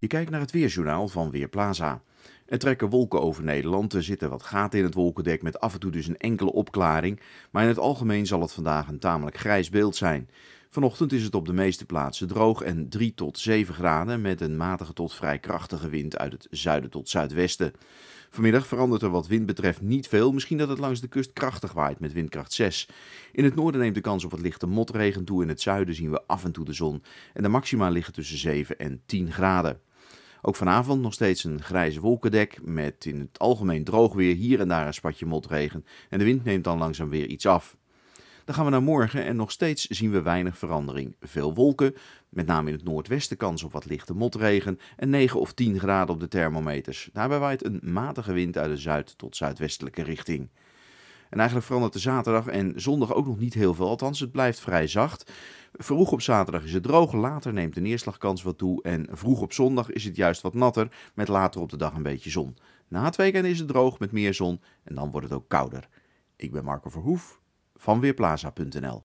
Je kijkt naar het weerjournaal van Weerplaza. Er trekken wolken over Nederland, er zitten wat gaten in het wolkendek met af en toe dus een enkele opklaring, maar in het algemeen zal het vandaag een tamelijk grijs beeld zijn. Vanochtend is het op de meeste plaatsen droog en 3 tot 7 graden met een matige tot vrij krachtige wind uit het zuiden tot zuidwesten. Vanmiddag verandert er wat wind betreft niet veel, misschien dat het langs de kust krachtig waait met windkracht 6. In het noorden neemt de kans op wat lichte motregen toe, in het zuiden zien we af en toe de zon en de maxima liggen tussen 7 en 10 graden. Ook vanavond nog steeds een grijze wolkendek met in het algemeen droog weer, hier en daar een spatje motregen en de wind neemt dan langzaam weer iets af. Dan gaan we naar morgen en nog steeds zien we weinig verandering. Veel wolken, met name in het noordwesten kans op wat lichte motregen en 9 of 10 graden op de thermometers. Daarbij waait een matige wind uit de zuid- tot zuidwestelijke richting. En eigenlijk verandert de zaterdag en zondag ook nog niet heel veel. Althans, het blijft vrij zacht. Vroeg op zaterdag is het droog, later neemt de neerslagkans wat toe. En vroeg op zondag is het juist wat natter, met later op de dag een beetje zon. Na het weekend is het droog met meer zon en dan wordt het ook kouder. Ik ben Marco Verhoef van Weerplaza.nl